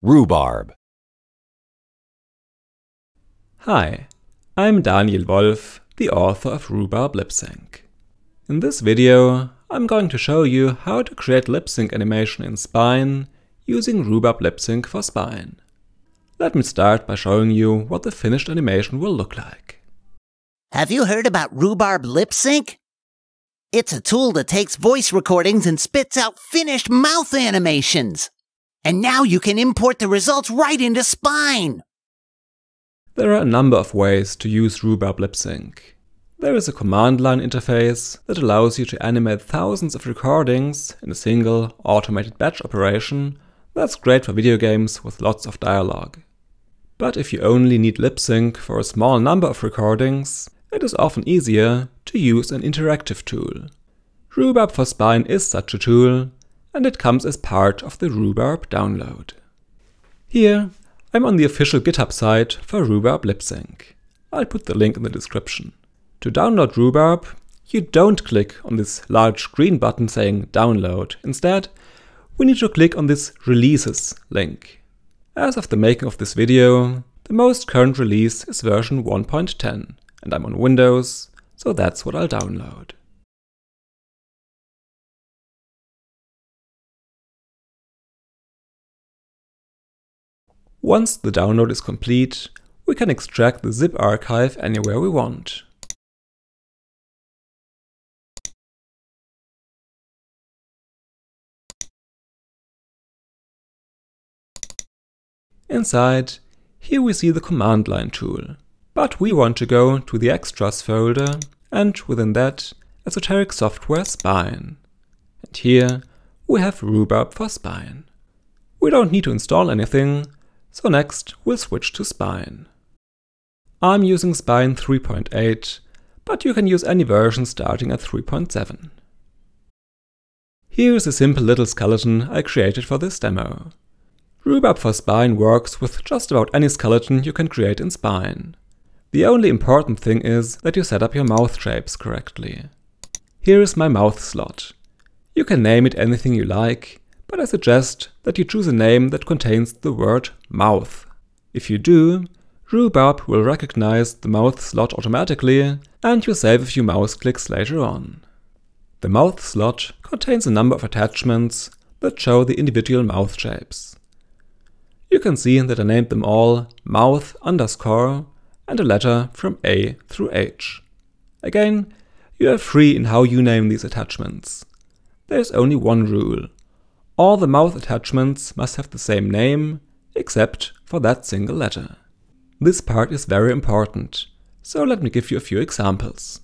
Rhubarb. Hi, I'm Daniel Wolf, the author of Rhubarb Lip Sync. In this video, I'm going to show you how to create lip sync animation in Spine using Rhubarb Lip Sync for Spine. Let me start by showing you what the finished animation will look like. Have you heard about Rhubarb Lip Sync? It's a tool that takes voice recordings and spits out finished mouth animations. And now you can import the results right into Spine! There are a number of ways to use Rhubarb lip sync. There is a command line interface that allows you to animate thousands of recordings in a single automated batch operation that's great for video games with lots of dialogue. But if you only need lip sync for a small number of recordings, it is often easier to use an interactive tool. Rhubarb for Spine is such a tool, and it comes as part of the Rhubarb download. Here, I'm on the official GitHub site for Rhubarb LipSync. I'll put the link in the description. To download Rhubarb, you don't click on this large green button saying download. Instead, we need to click on this releases link. As of the making of this video, the most current release is version 1.10, and I'm on Windows, so that's what I'll download. Once the download is complete, we can extract the zip archive anywhere we want. Inside, here we see the command line tool. But we want to go to the extras folder and within that, esoteric software spine. And here, we have rhubarb for spine. We don't need to install anything, so next, we'll switch to Spine. I'm using Spine 3.8, but you can use any version starting at 3.7. Here's a simple little skeleton I created for this demo. Rhubarb for Spine works with just about any skeleton you can create in Spine. The only important thing is that you set up your mouth shapes correctly. Here is my mouth slot. You can name it anything you like, but I suggest that you choose a name that contains the word mouth. If you do, Rhubarb will recognize the mouth slot automatically and you will save a few mouse clicks later on. The mouth slot contains a number of attachments that show the individual mouth shapes. You can see that I named them all mouth underscore and a letter from A through H. Again, you are free in how you name these attachments. There is only one rule. All the mouth attachments must have the same name, except for that single letter. This part is very important, so let me give you a few examples.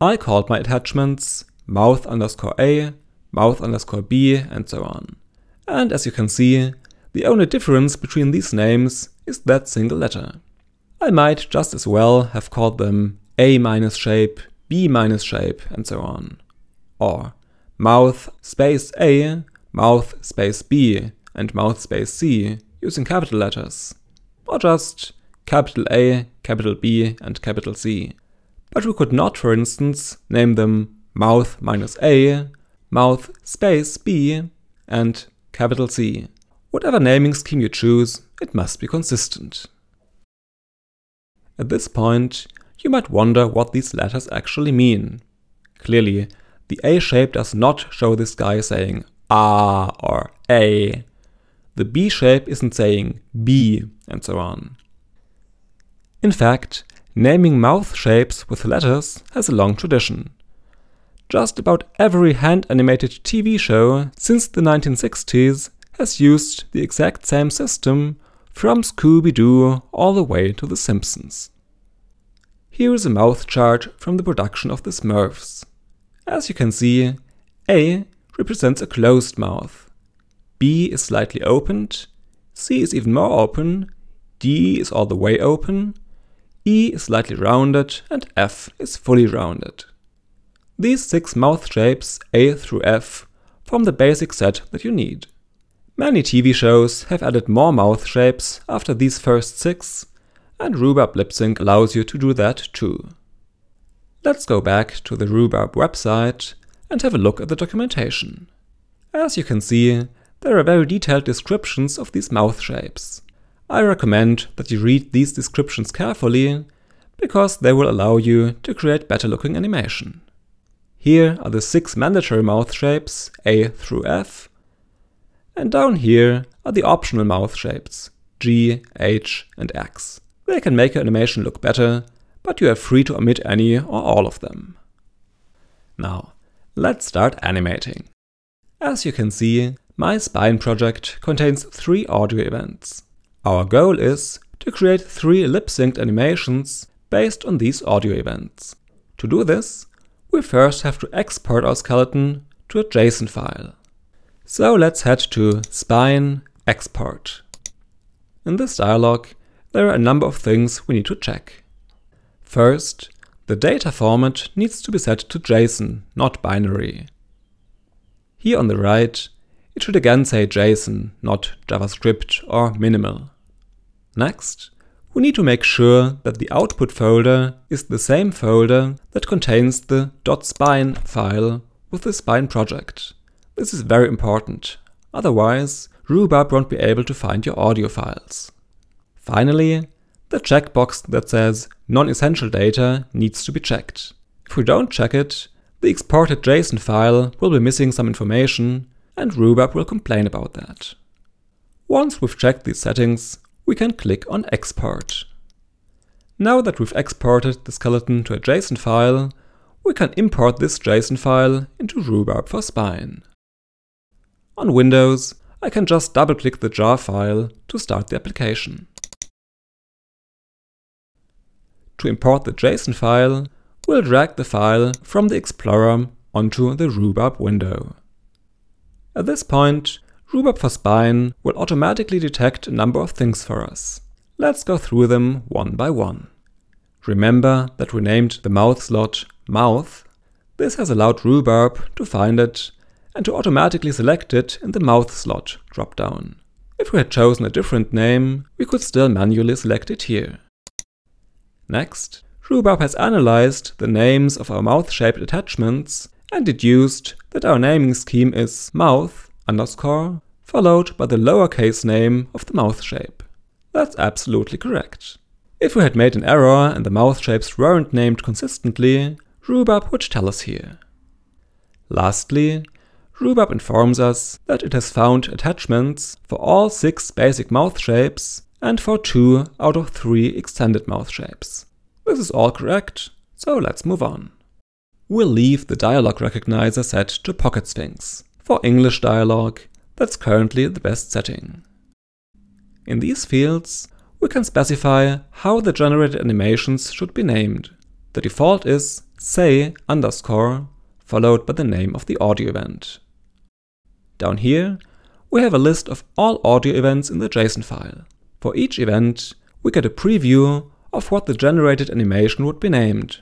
I called my attachments mouth underscore A, mouth underscore B, and so on. And as you can see, the only difference between these names is that single letter. I might just as well have called them A minus shape, B minus shape, and so on. Or mouth space A mouth space B and mouth space C using capital letters, or just capital A, capital B, and capital C. But we could not, for instance, name them mouth minus A, mouth space B, and capital C. Whatever naming scheme you choose, it must be consistent. At this point, you might wonder what these letters actually mean. Clearly, the A shape does not show this guy saying a or a. The B shape isn't saying B and so on. In fact, naming mouth shapes with letters has a long tradition. Just about every hand animated TV show since the 1960s has used the exact same system from Scooby Doo all the way to The Simpsons. Here is a mouth chart from the production of The Smurfs. As you can see, A represents a closed mouth. B is slightly opened, C is even more open, D is all the way open, E is slightly rounded, and F is fully rounded. These six mouth shapes, A through F, form the basic set that you need. Many TV shows have added more mouth shapes after these first six, and Rhubarb Lip Sync allows you to do that too. Let's go back to the Rhubarb website and have a look at the documentation. As you can see, there are very detailed descriptions of these mouth shapes. I recommend that you read these descriptions carefully, because they will allow you to create better looking animation. Here are the six mandatory mouth shapes, A through F, and down here are the optional mouth shapes, G, H and X. They can make your animation look better, but you are free to omit any or all of them. Now, Let's start animating. As you can see, my spine project contains three audio events. Our goal is to create three lip-synced animations based on these audio events. To do this, we first have to export our skeleton to a JSON file. So let's head to spine export. In this dialog, there are a number of things we need to check. First, the data format needs to be set to JSON, not binary. Here on the right, it should again say JSON, not JavaScript or minimal. Next, we need to make sure that the output folder is the same folder that contains the .spine file with the spine project. This is very important, otherwise Rhubarb won't be able to find your audio files. Finally, the checkbox that says non-essential data needs to be checked. If we don't check it, the exported JSON file will be missing some information and Rubab will complain about that. Once we've checked these settings, we can click on Export. Now that we've exported the skeleton to a JSON file, we can import this JSON file into Rhubarb for Spine. On Windows, I can just double-click the jar file to start the application. To import the JSON file, we'll drag the file from the Explorer onto the Rhubarb window. At this point, Rhubarb for Spine will automatically detect a number of things for us. Let's go through them one by one. Remember that we named the mouth slot mouth. This has allowed Rhubarb to find it and to automatically select it in the mouth slot dropdown. If we had chosen a different name, we could still manually select it here. Next, Rhubarb has analyzed the names of our mouth-shaped attachments and deduced that our naming scheme is mouth underscore followed by the lowercase name of the mouth shape. That's absolutely correct. If we had made an error and the mouth shapes weren't named consistently, Rhubarb would tell us here. Lastly, Rhubarb informs us that it has found attachments for all six basic mouth shapes and for 2 out of 3 extended mouth shapes. This is all correct, so let's move on. We'll leave the dialogue recognizer set to Pocket Sphinx. For English dialogue, that's currently the best setting. In these fields, we can specify how the generated animations should be named. The default is say underscore followed by the name of the audio event. Down here, we have a list of all audio events in the JSON file. For each event, we get a preview of what the generated animation would be named.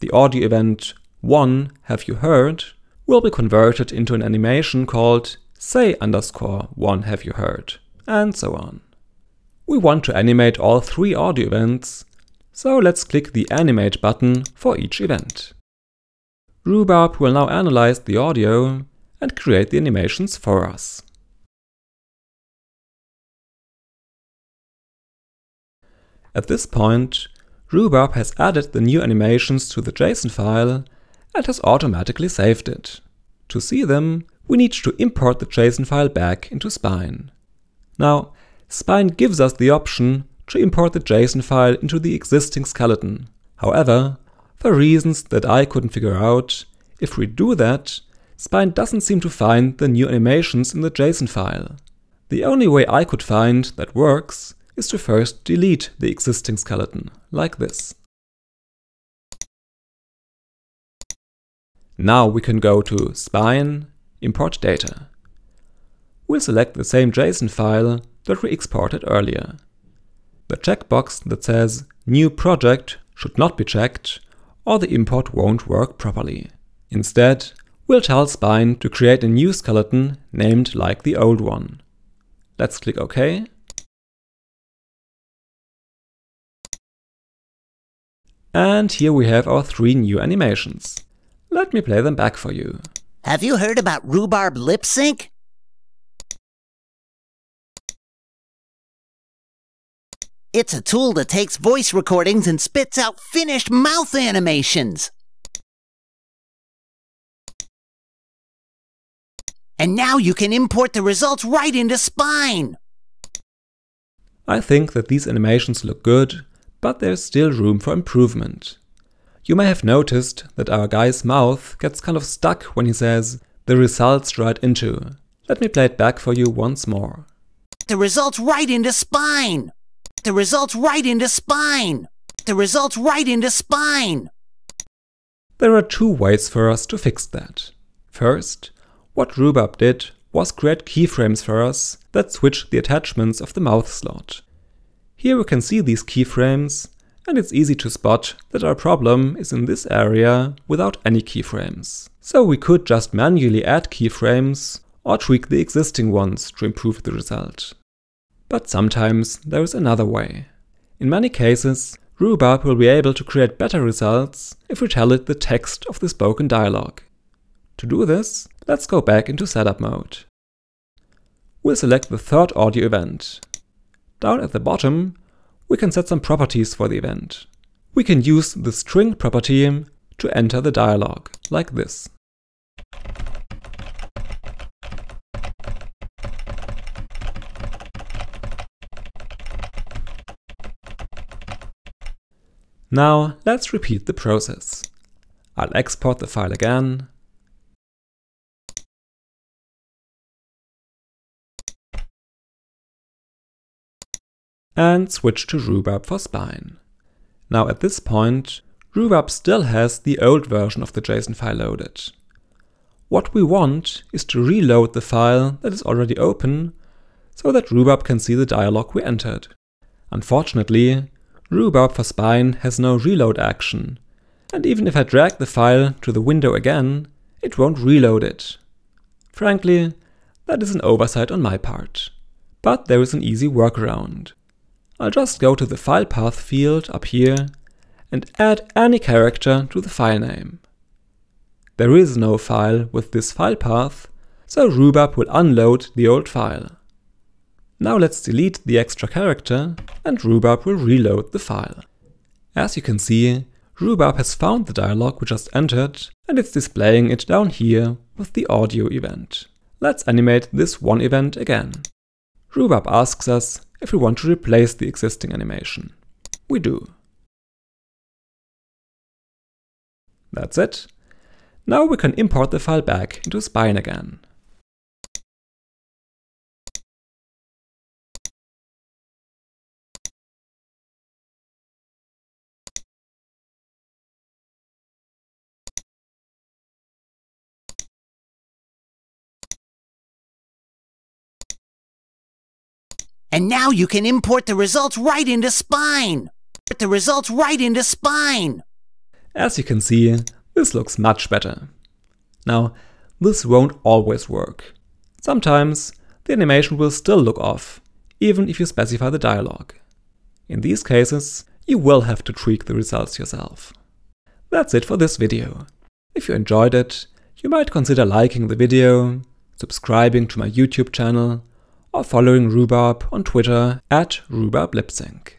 The audio event 1 have you heard will be converted into an animation called say underscore 1 have you heard and so on. We want to animate all three audio events, so let's click the animate button for each event. Rhubarb will now analyze the audio and create the animations for us. At this point, Rhubarb has added the new animations to the JSON file and has automatically saved it. To see them, we need to import the JSON file back into Spine. Now, Spine gives us the option to import the JSON file into the existing skeleton. However, for reasons that I couldn't figure out, if we do that, Spine doesn't seem to find the new animations in the JSON file. The only way I could find that works is to first delete the existing skeleton, like this. Now we can go to Spine, Import Data. We'll select the same JSON file that we exported earlier. The checkbox that says New Project should not be checked or the import won't work properly. Instead, we'll tell Spine to create a new skeleton named like the old one. Let's click OK And here we have our three new animations. Let me play them back for you. Have you heard about rhubarb lip sync? It's a tool that takes voice recordings and spits out finished mouth animations. And now you can import the results right into Spine! I think that these animations look good, but there's still room for improvement. You may have noticed that our guy's mouth gets kind of stuck when he says, the results right into. Let me play it back for you once more. The results right into spine! The results right into spine! The results right into spine! There are two ways for us to fix that. First, what Rubab did was create keyframes for us that switch the attachments of the mouth slot. Here we can see these keyframes, and it's easy to spot that our problem is in this area without any keyframes. So we could just manually add keyframes or tweak the existing ones to improve the result. But sometimes there is another way. In many cases, Rhubarb will be able to create better results if we tell it the text of the spoken dialogue. To do this, let's go back into setup mode. We'll select the third audio event. Down at the bottom, we can set some properties for the event. We can use the string property to enter the dialog, like this. Now let's repeat the process. I'll export the file again and switch to Rubab for spine. Now at this point, Rubab still has the old version of the JSON file loaded. What we want is to reload the file that is already open so that Rubab can see the dialog we entered. Unfortunately, Rubab for spine has no reload action, and even if I drag the file to the window again, it won't reload it. Frankly, that is an oversight on my part. But there is an easy workaround. I'll just go to the file path field up here and add any character to the file name. There is no file with this file path, so Rubab will unload the old file. Now let's delete the extra character and Rubab will reload the file. As you can see, Rubab has found the dialog we just entered and it's displaying it down here with the audio event. Let's animate this one event again. Rubab asks us if we want to replace the existing animation. We do. That's it. Now we can import the file back into Spine again. And now you can import the results right into Spine. Put the results right into Spine. As you can see, this looks much better. Now, this won't always work. Sometimes the animation will still look off, even if you specify the dialogue. In these cases, you will have to tweak the results yourself. That's it for this video. If you enjoyed it, you might consider liking the video, subscribing to my YouTube channel, or following Rhubarb on Twitter at RhubarbLipSync.